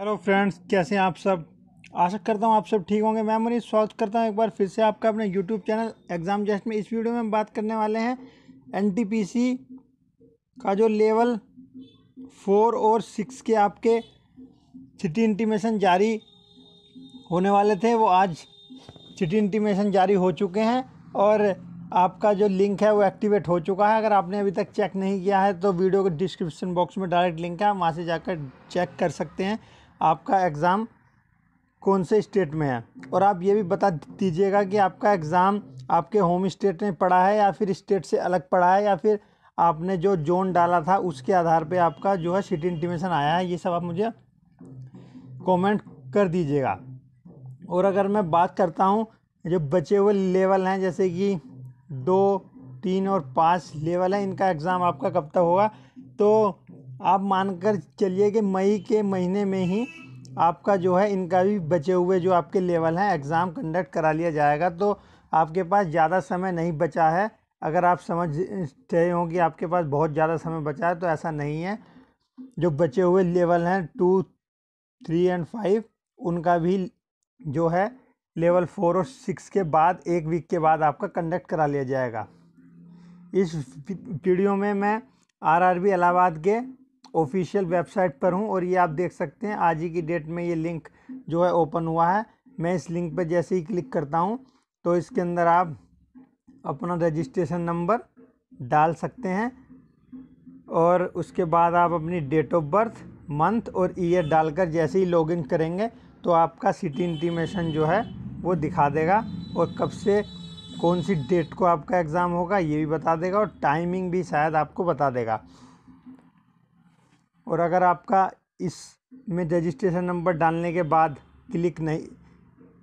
hello friends कैसे हैं आप सब आशा करता हूँ आप सब ठीक होंगे मैं मनीष स्वागत करता हूँ एक बार फिर से आपका अपने यूट्यूब चैनल एग्ज़ाम जस्ट में इस वीडियो में हम बात करने वाले हैं एनटीपीसी का जो लेवल फोर और सिक्स के आपके सिटी इंटीमेशन जारी होने वाले थे वो आज सिटी इंटीमेशन जारी हो चुके हैं और आपका जो लिंक है वो एक्टिवेट हो चुका है अगर आपने अभी तक चेक नहीं किया है तो वीडियो के डिस्क्रिप्शन बॉक्स में डायरेक्ट लिंक है वहाँ से जाकर चेक कर सकते हैं आपका एग्ज़ाम कौन से स्टेट में है और आप ये भी बता दीजिएगा कि आपका एग्ज़ाम आपके होम स्टेट में पड़ा है या फिर स्टेट से अलग पड़ा है या फिर आपने जो जोन डाला था उसके आधार पे आपका जो है सिटी इंटीमेशन आया है ये सब आप मुझे कमेंट कर दीजिएगा और अगर मैं बात करता हूँ जो बचे हुए लेवल हैं जैसे कि दो तीन और पाँच लेवल हैं इनका एग्ज़ाम आपका कब तक होगा तो आप मानकर चलिए कि मई के महीने में ही आपका जो है इनका भी बचे हुए जो आपके लेवल हैं एग्ज़ाम कंडक्ट करा लिया जाएगा तो आपके पास ज़्यादा समय नहीं बचा है अगर आप समझ रहे हों कि आपके पास बहुत ज़्यादा समय बचा है तो ऐसा नहीं है जो बचे हुए लेवल हैं टू थ्री एंड फाइव उनका भी जो है लेवल फोर और सिक्स के बाद एक वीक के बाद आपका कंडक्ट करा लिया जाएगा इस वीडियो में मैं आरआरबी इलाहाबाद के ऑफिशियल वेबसाइट पर हूँ और ये आप देख सकते हैं आज ही की डेट में ये लिंक जो है ओपन हुआ है मैं इस लिंक पर जैसे ही क्लिक करता हूँ तो इसके अंदर आप अपना रजिस्ट्रेशन नंबर डाल सकते हैं और उसके बाद आप अपनी डेट ऑफ बर्थ मंथ और ईयर डालकर जैसे ही लॉगिन करेंगे तो आपका सिटी इंटीमेशन जो है वो दिखा देगा और कब से कौन सी डेट को आपका एग्ज़ाम होगा ये भी बता देगा और टाइमिंग भी शायद आपको बता देगा और अगर आपका इस में रजिस्ट्रेशन नंबर डालने के बाद क्लिक नहीं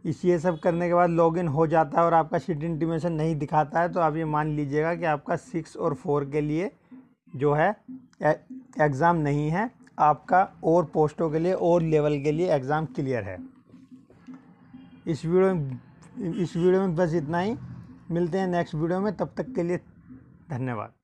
इस ये सब करने के बाद लॉगिन हो जाता है और आपका सीट इंटीमेशन नहीं दिखाता है तो आप ये मान लीजिएगा कि आपका सिक्स और फोर के लिए जो है एग्ज़ाम नहीं है आपका और पोस्टों के लिए और लेवल के लिए एग्ज़ाम क्लियर है इस वीडियो इस वीडियो में बस इतना ही मिलते हैं नेक्स्ट वीडियो में तब तक के लिए धन्यवाद